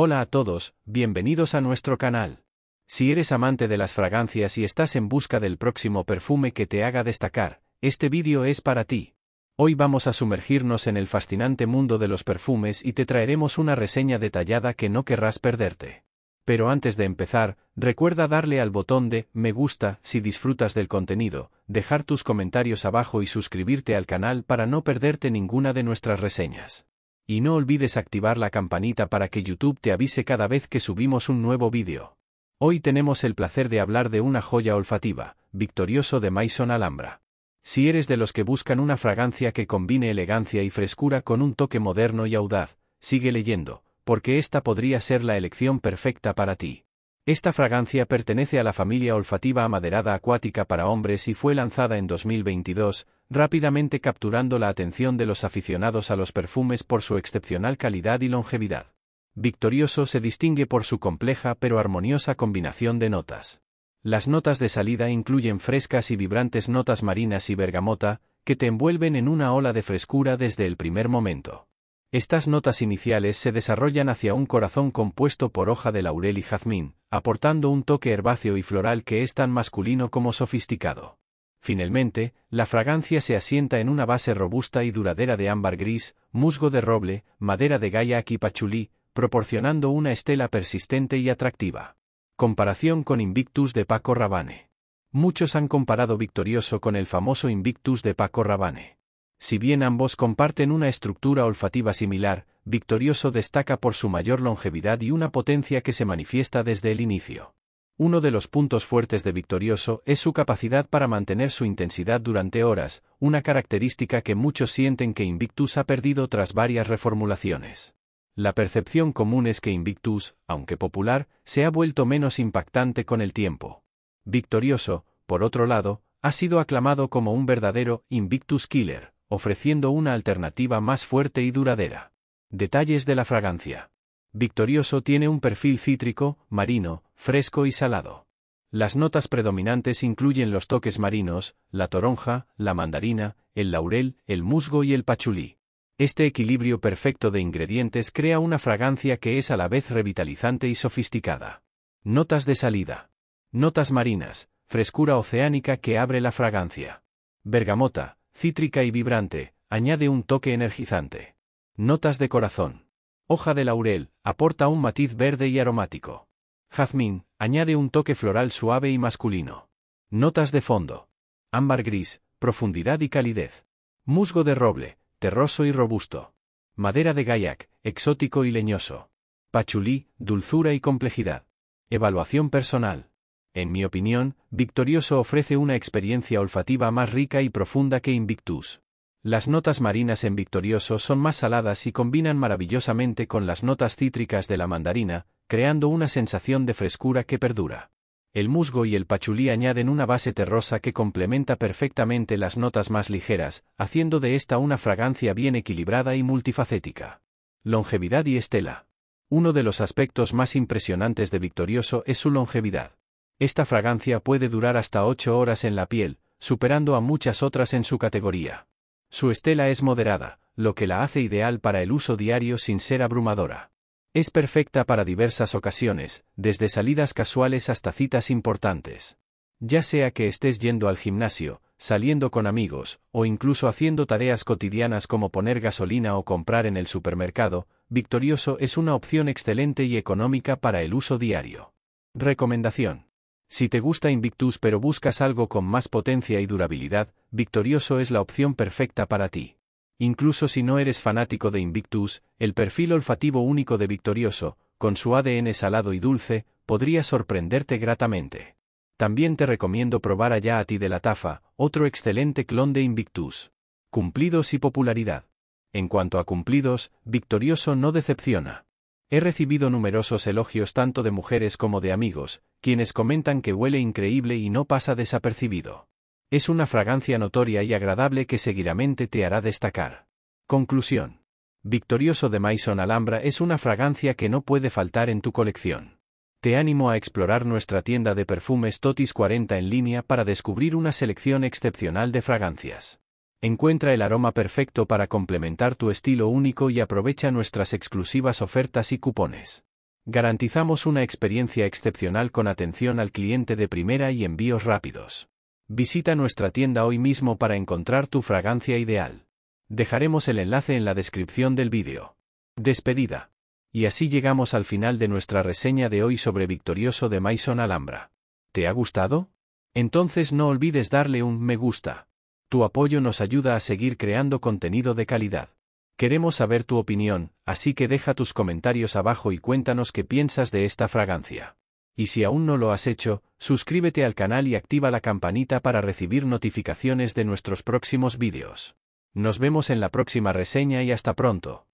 Hola a todos, bienvenidos a nuestro canal. Si eres amante de las fragancias y estás en busca del próximo perfume que te haga destacar, este vídeo es para ti. Hoy vamos a sumergirnos en el fascinante mundo de los perfumes y te traeremos una reseña detallada que no querrás perderte. Pero antes de empezar, recuerda darle al botón de me gusta si disfrutas del contenido, dejar tus comentarios abajo y suscribirte al canal para no perderte ninguna de nuestras reseñas. Y no olvides activar la campanita para que YouTube te avise cada vez que subimos un nuevo vídeo. Hoy tenemos el placer de hablar de una joya olfativa, victorioso de Maison Alhambra. Si eres de los que buscan una fragancia que combine elegancia y frescura con un toque moderno y audaz, sigue leyendo, porque esta podría ser la elección perfecta para ti. Esta fragancia pertenece a la familia olfativa amaderada acuática para hombres y fue lanzada en 2022, rápidamente capturando la atención de los aficionados a los perfumes por su excepcional calidad y longevidad. Victorioso se distingue por su compleja pero armoniosa combinación de notas. Las notas de salida incluyen frescas y vibrantes notas marinas y bergamota, que te envuelven en una ola de frescura desde el primer momento. Estas notas iniciales se desarrollan hacia un corazón compuesto por hoja de laurel y jazmín, aportando un toque herbáceo y floral que es tan masculino como sofisticado. Finalmente, la fragancia se asienta en una base robusta y duradera de ámbar gris, musgo de roble, madera de gaya y pachulí, proporcionando una estela persistente y atractiva. Comparación con Invictus de Paco Rabanne. Muchos han comparado Victorioso con el famoso Invictus de Paco Rabanne. Si bien ambos comparten una estructura olfativa similar, Victorioso destaca por su mayor longevidad y una potencia que se manifiesta desde el inicio. Uno de los puntos fuertes de Victorioso es su capacidad para mantener su intensidad durante horas, una característica que muchos sienten que Invictus ha perdido tras varias reformulaciones. La percepción común es que Invictus, aunque popular, se ha vuelto menos impactante con el tiempo. Victorioso, por otro lado, ha sido aclamado como un verdadero Invictus Killer, ofreciendo una alternativa más fuerte y duradera. Detalles de la fragancia. Victorioso tiene un perfil cítrico, marino, fresco y salado. Las notas predominantes incluyen los toques marinos, la toronja, la mandarina, el laurel, el musgo y el pachulí. Este equilibrio perfecto de ingredientes crea una fragancia que es a la vez revitalizante y sofisticada. Notas de salida. Notas marinas, frescura oceánica que abre la fragancia. Bergamota, cítrica y vibrante, añade un toque energizante. Notas de corazón. Hoja de laurel, aporta un matiz verde y aromático. Jazmín, añade un toque floral suave y masculino. Notas de fondo. Ámbar gris, profundidad y calidez. Musgo de roble, terroso y robusto. Madera de gayak, exótico y leñoso. Pachulí, dulzura y complejidad. Evaluación personal. En mi opinión, Victorioso ofrece una experiencia olfativa más rica y profunda que Invictus. Las notas marinas en victorioso son más saladas y combinan maravillosamente con las notas cítricas de la mandarina, creando una sensación de frescura que perdura. El musgo y el pachulí añaden una base terrosa que complementa perfectamente las notas más ligeras, haciendo de esta una fragancia bien equilibrada y multifacética. Longevidad y estela. Uno de los aspectos más impresionantes de Victorioso es su longevidad. Esta fragancia puede durar hasta 8 horas en la piel, superando a muchas otras en su categoría. Su estela es moderada, lo que la hace ideal para el uso diario sin ser abrumadora. Es perfecta para diversas ocasiones, desde salidas casuales hasta citas importantes. Ya sea que estés yendo al gimnasio, saliendo con amigos, o incluso haciendo tareas cotidianas como poner gasolina o comprar en el supermercado, Victorioso es una opción excelente y económica para el uso diario. Recomendación. Si te gusta Invictus pero buscas algo con más potencia y durabilidad, Victorioso es la opción perfecta para ti. Incluso si no eres fanático de Invictus, el perfil olfativo único de Victorioso, con su ADN salado y dulce, podría sorprenderte gratamente. También te recomiendo probar allá a ti de la Tafa, otro excelente clon de Invictus. Cumplidos y popularidad. En cuanto a cumplidos, Victorioso no decepciona. He recibido numerosos elogios tanto de mujeres como de amigos, quienes comentan que huele increíble y no pasa desapercibido. Es una fragancia notoria y agradable que seguidamente te hará destacar. Conclusión. Victorioso de Maison Alhambra es una fragancia que no puede faltar en tu colección. Te animo a explorar nuestra tienda de perfumes Totis 40 en línea para descubrir una selección excepcional de fragancias. Encuentra el aroma perfecto para complementar tu estilo único y aprovecha nuestras exclusivas ofertas y cupones. Garantizamos una experiencia excepcional con atención al cliente de primera y envíos rápidos. Visita nuestra tienda hoy mismo para encontrar tu fragancia ideal. Dejaremos el enlace en la descripción del vídeo. Despedida. Y así llegamos al final de nuestra reseña de hoy sobre Victorioso de Maison Alhambra. ¿Te ha gustado? Entonces no olvides darle un me gusta tu apoyo nos ayuda a seguir creando contenido de calidad. Queremos saber tu opinión, así que deja tus comentarios abajo y cuéntanos qué piensas de esta fragancia. Y si aún no lo has hecho, suscríbete al canal y activa la campanita para recibir notificaciones de nuestros próximos vídeos. Nos vemos en la próxima reseña y hasta pronto.